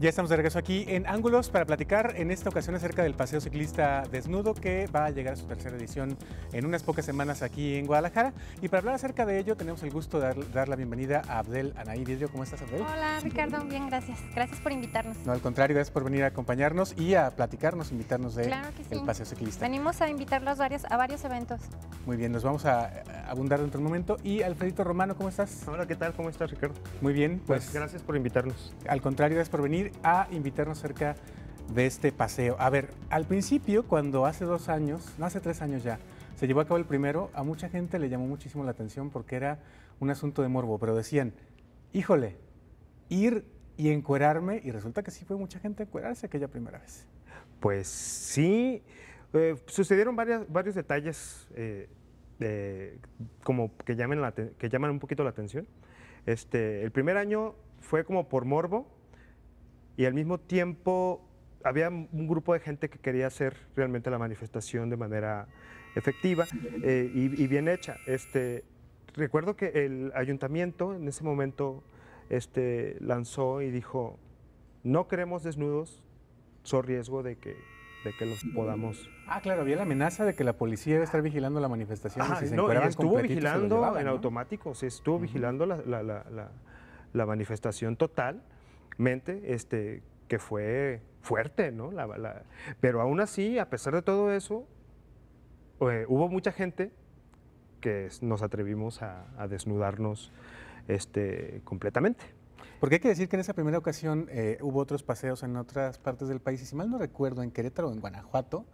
Ya estamos de regreso aquí en Ángulos para platicar en esta ocasión acerca del Paseo Ciclista Desnudo que va a llegar a su tercera edición en unas pocas semanas aquí en Guadalajara. Y para hablar acerca de ello tenemos el gusto de dar, la bienvenida a Abdel Anaí Vidrio. ¿Cómo estás, Abdel? Hola, Ricardo. Bien, gracias. Gracias por invitarnos. No, al contrario, gracias por venir a acompañarnos y a platicarnos, invitarnos de claro Paseo Ciclista. Venimos a invitarlos varios, a varios eventos. Muy bien, nos vamos a abundar dentro de un momento. Y Alfredito Romano, ¿cómo estás? Hola, ¿qué tal? ¿Cómo estás, Ricardo? Muy bien, pues. pues gracias por invitarnos. Al contrario, gracias por venir a invitarnos cerca de este paseo. A ver, al principio, cuando hace dos años, no hace tres años ya, se llevó a cabo el primero, a mucha gente le llamó muchísimo la atención porque era un asunto de morbo, pero decían, híjole, ir y encuerarme, y resulta que sí fue mucha gente a encuerarse aquella primera vez. Pues sí, eh, sucedieron varias, varios detalles eh, eh, como que, llamen que llaman un poquito la atención. Este, el primer año fue como por morbo, y al mismo tiempo había un grupo de gente que quería hacer realmente la manifestación de manera efectiva eh, y, bien hecha. Este, recuerdo que el ayuntamiento en ese momento este, lanzó y dijo, no queremos desnudos, son riesgo de que, que los podamos... Ah, claro, había la amenaza de que la policía iba a estar vigilando la manifestación. no, pero estuvo vigilando en automático, sí estuvo vigilando la manifestación total mente, este, que fue fuerte, ¿no? La, pero aún así, a pesar de todo eso, eh, hubo mucha gente que nos atrevimos a, a desnudarnos este, completamente. Porque hay que decir que en esa primera ocasión eh, hubo otros paseos en otras partes del país y si mal no recuerdo, en Querétaro o en Guanajuato,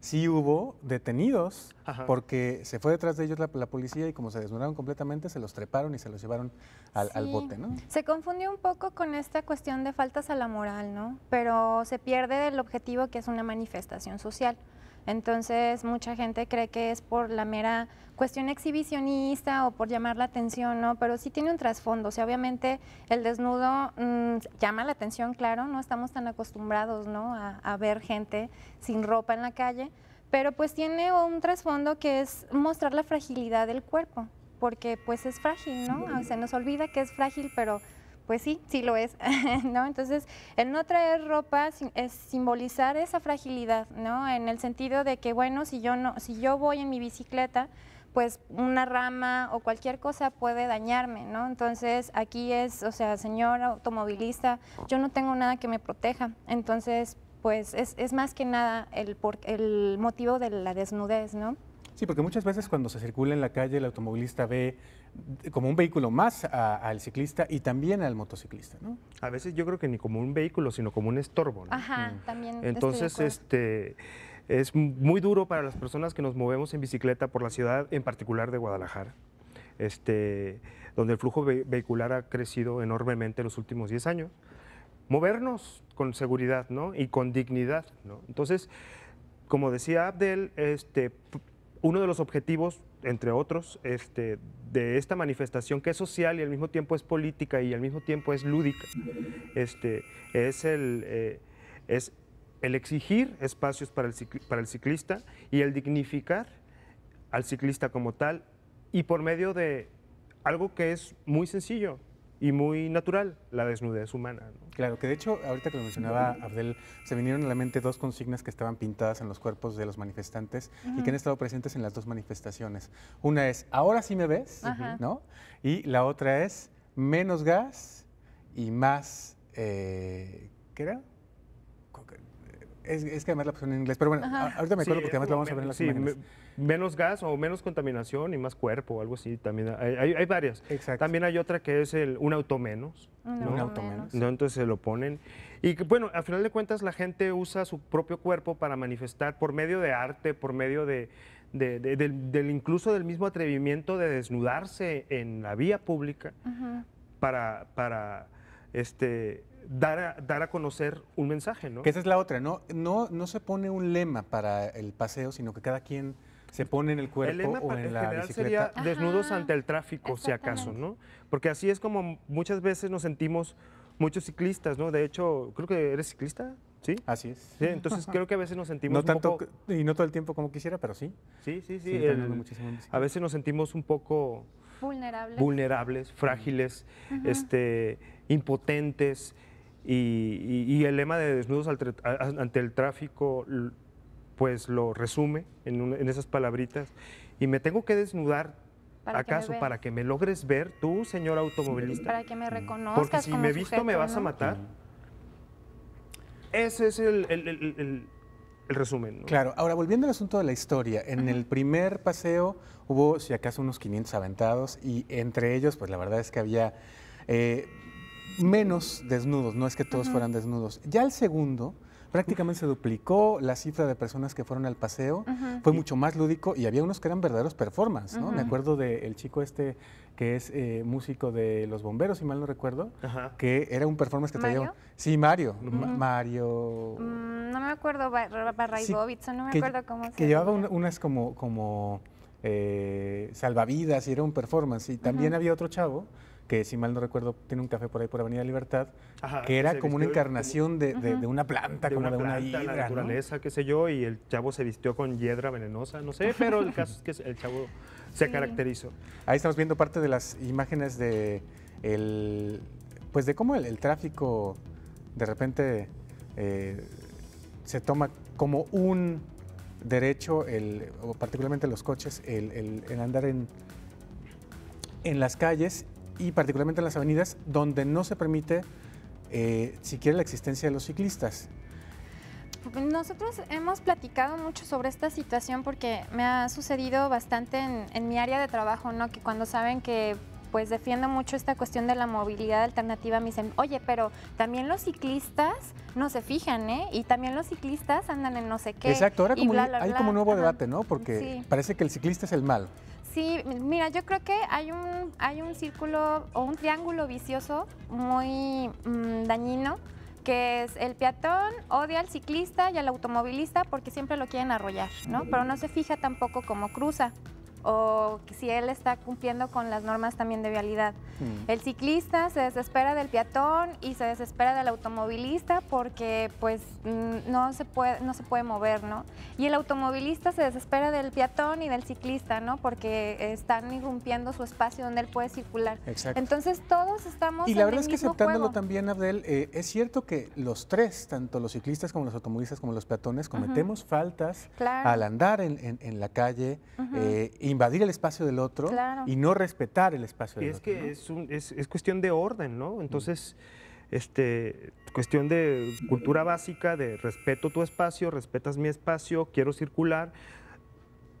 sí hubo detenidos porque se fue detrás de ellos la, policía y como se desnudaron completamente, se los treparon y se los llevaron al, bote, ¿no? Se confundió un poco con esta cuestión de faltas a la moral, ¿no? Pero se pierde el objetivo que es una manifestación social. Entonces mucha gente cree que es por la mera cuestión exhibicionista o por llamar la atención, ¿no? Pero sí tiene un trasfondo. O sea, obviamente el desnudo mm, llama la atención, claro, no estamos tan acostumbrados, ¿no? A, ver gente sin ropa en la calle, pero pues tiene un trasfondo que es mostrar la fragilidad del cuerpo, porque pues es frágil, ¿no? Se nos olvida que es frágil, pero pues sí, sí lo es, ¿no? Entonces, el no traer ropa es simbolizar esa fragilidad, ¿no? En el sentido de que, bueno, si yo, no, si yo voy en mi bicicleta, pues una rama o cualquier cosa puede dañarme, ¿no? Entonces aquí es, o sea, señor automovilista, yo no tengo nada que me proteja, entonces pues es, es más que nada el, por, el motivo de la desnudez, ¿no? Sí, porque muchas veces cuando se circula en la calle el automovilista ve como un vehículo más al ciclista y también al motociclista, A veces yo creo que ni como un vehículo, sino como un estorbo. ¿no? Ajá, mm. también. Entonces, este es muy duro para las personas que nos movemos en bicicleta por la ciudad, en particular de Guadalajara. Este, donde el flujo vehicular ha crecido enormemente en los últimos 10 años. Movernos con seguridad ¿no? y con dignidad. Entonces, como decía Abdel, este, uno de los objetivos, entre otros, este, de esta manifestación que es social y al mismo tiempo es política y al mismo tiempo es lúdica, este, es, el, eh, es el exigir espacios para el ciclista y el dignificar al ciclista como tal y por medio de algo que es muy sencillo, y muy natural, la desnudez humana. Claro, que de hecho, ahorita que lo mencionaba Abdel, se vinieron a la mente dos consignas que estaban pintadas en los cuerpos de los manifestantes y que han estado presentes en las dos manifestaciones. Una es, ahora sí me ves, ¿no? Y la otra es, menos gas y más... Eh, ¿Qué era? Es, es, que además la opción en inglés, pero bueno, ahorita me acuerdo porque además lo vamos a ver en las sí, menos gas o menos contaminación y más cuerpo o algo así, también hay, varias. Exacto. También hay otra que es el un auto menos. Un, auto menos. Entonces se lo ponen. Y bueno, al final de cuentas la gente usa su propio cuerpo para manifestar por medio de arte, por medio de, del, incluso del mismo atrevimiento de desnudarse en la vía pública para, para este, dar a, a conocer un mensaje, ¿no? Que esa es la otra, ¿no? No, no se pone un lema para el paseo, sino que cada quien se pone en el cuerpo o en, la bicicleta. Sería desnudos ante el tráfico, si acaso, ¿no? Porque así es como muchas veces nos sentimos muchos ciclistas, ¿no? De hecho, creo que eres ciclista. ¿Sí? Así es. entonces creo que a veces nos sentimos no tanto, Y no todo el tiempo como quisiera, pero sí. Sí, sí, sí. a veces nos sentimos un poco... Vulnerables. frágiles, este, impotentes. Y, el lema de Desnudos ante el tráfico, pues lo resume en, esas palabritas. Y me tengo que desnudar ¿Acaso para que me logres ver tú, señor automovilista? Para que me reconozcas. Porque si me visto, me vas a matar. Ese es el, resumen. Claro, ahora volviendo al asunto de la historia, en el primer paseo hubo, si acaso, unos 500 aventados y entre ellos, pues la verdad es que había. Eh, menos desnudos, no es que todos fueran desnudos. Ya el segundo prácticamente se duplicó la cifra de personas que fueron al paseo, fue mucho más lúdico y había unos que eran verdaderos performance, ¿no? Me acuerdo del el chico este que es eh, músico de Los Bomberos, si mal no recuerdo, que era un performance que traía... ¿Mario? Sí, Mario. Mario... Mm, no me acuerdo, y no me acuerdo cómo se Que llevaba unas como, como eh, salvavidas y era un performance. Y también había otro chavo que si mal no recuerdo, tiene un café por ahí por Avenida Libertad, que era como una encarnación de, una planta, como de una hiedra La naturaleza, qué sé yo, y el chavo se vistió con hiedra venenosa, no sé, pero el caso es que el chavo se caracterizó. Ahí estamos viendo parte de las imágenes de el, pues de cómo el, tráfico de repente eh, se toma como un derecho, o particularmente los coches, el, andar en, en las calles y particularmente en las avenidas donde no se permite eh, siquiera la existencia de los ciclistas. Nosotros hemos platicado mucho sobre esta situación porque me ha sucedido bastante en, mi área de trabajo, ¿no? Que cuando saben que pues defiendo mucho esta cuestión de la movilidad alternativa, me dicen, oye, pero también los ciclistas no se fijan, ¿eh? Y también los ciclistas andan en no sé qué. Exacto, ahora hay como un nuevo debate, ¿no? Porque parece que el ciclista es el mal. Sí, mira, yo creo que hay un, hay un círculo o un triángulo vicioso muy mm, dañino, que es el peatón odia al ciclista y al automovilista porque siempre lo quieren arrollar, ¿no? Pero no se fija tampoco cómo cruza o si él está cumpliendo con las normas también de vialidad. Mm. El ciclista se desespera del peatón y se desespera del automovilista porque pues mm, no se puede, no se puede mover, ¿no? Y el automovilista se desespera del peatón y del ciclista, ¿no? Porque están irrumpiendo su espacio donde él puede circular. Exacto. Entonces todos estamos... Y la verdad es que aceptándolo también, Abdel, eh, es cierto que los tres, tanto los ciclistas como los automovilistas como los peatones, cometemos faltas al andar en, la calle, eh, invadir el espacio del otro y no respetar el espacio del otro. Y es que es, es, cuestión de orden, ¿no? Entonces este, cuestión de cultura básica, de respeto tu espacio, respetas mi espacio, quiero circular,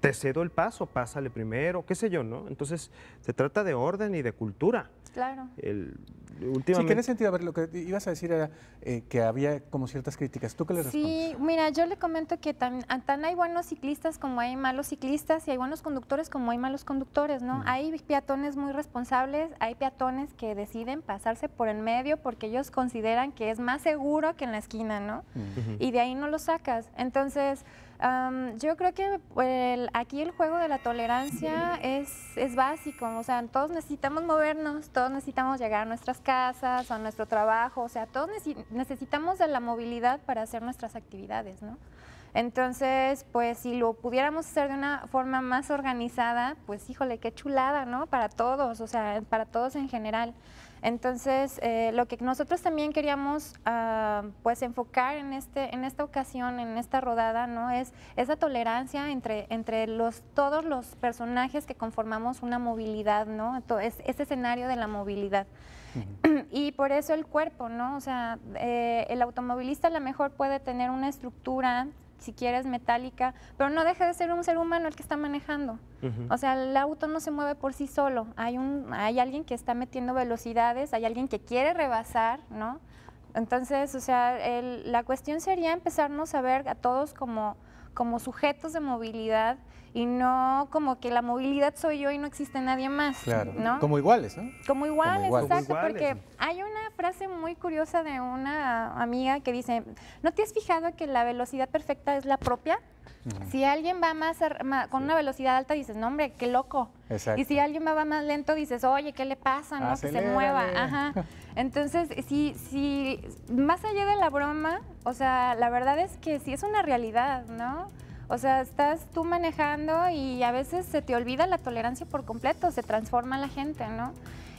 te cedo el paso, pásale primero, qué sé yo, ¿no? Entonces, se trata de orden y de cultura. Claro. El, últimamente... Sí, que en ese sentido, a ver, lo que ibas a decir era eh, que había como ciertas críticas. ¿Tú qué le respondes? Sí, mira, yo le comento que tan, hay buenos ciclistas como hay malos ciclistas y hay buenos conductores como hay malos conductores, ¿no? Hay peatones muy responsables, hay peatones que deciden pasarse por el medio porque ellos consideran que es más seguro que en la esquina, ¿no? Y de ahí no lo sacas. Entonces yo creo que aquí el juego de la tolerancia es, es, básico, o sea, todos necesitamos movernos, todos necesitamos llegar a nuestras casas, a nuestro trabajo, o sea, todos necesitamos de la movilidad para hacer nuestras actividades, ¿no? Entonces, pues si lo pudiéramos hacer de una forma más organizada, pues híjole, qué chulada, ¿no? Para todos, o sea, para todos en general. Entonces, eh, lo que nosotros también queríamos ah, pues enfocar en, este, en esta ocasión, en esta rodada, ¿no? Es esa tolerancia entre, entre los, todos los personajes que conformamos una movilidad, ¿no? Es, ese escenario de la movilidad. Y por eso el cuerpo, ¿no? O sea, eh, el automovilista a lo mejor puede tener una estructura siquiera es metálica, pero no deja de ser un ser humano el que está manejando. O sea, el auto no se mueve por sí solo. Hay, un, hay alguien que está metiendo velocidades, hay alguien que quiere rebasar, ¿no? Entonces, o sea, la cuestión sería empezarnos a ver a todos como, como sujetos de movilidad y no como que la movilidad soy yo y no existe nadie más. Claro. ¿no? Como iguales, ¿no? Como iguales, exacto, porque hay una frase muy curiosa de una amiga que dice, ¿no te has fijado que la velocidad perfecta es la propia? Si alguien va más, con una velocidad alta, dices, no hombre, qué loco. Y si alguien va más lento, dices, oye, ¿qué le pasa? ¿no? Que se mueva. Entonces, si, si, más allá de la broma, o sea, la verdad es que sí es una realidad, ¿no? O sea, estás tú manejando y a veces se te olvida la tolerancia por completo, se transforma la gente, ¿no?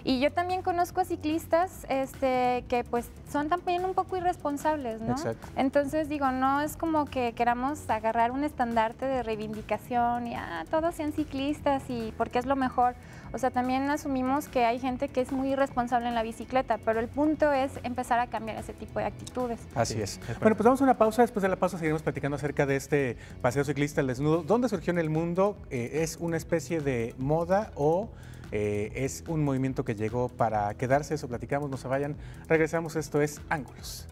Y yo también conozco a ciclistas este, que pues son también un poco irresponsables, ¿no? Exacto. Entonces digo, no es como que queramos agarrar un estandarte de reivindicación y ah, todos sean ciclistas y porque es lo mejor. O sea, también asumimos que hay gente que es muy irresponsable en la bicicleta, pero el punto es empezar a cambiar ese tipo de actitudes. Así es. Bueno, pues vamos a una pausa, después de la pausa seguiremos platicando acerca de este paseo ciclista al desnudo. ¿Dónde surgió en el mundo? Eh, ¿Es una especie de moda o eh, es un movimiento que llegó para quedarse, eso platicamos, no se vayan. Regresamos, esto es Ángulos.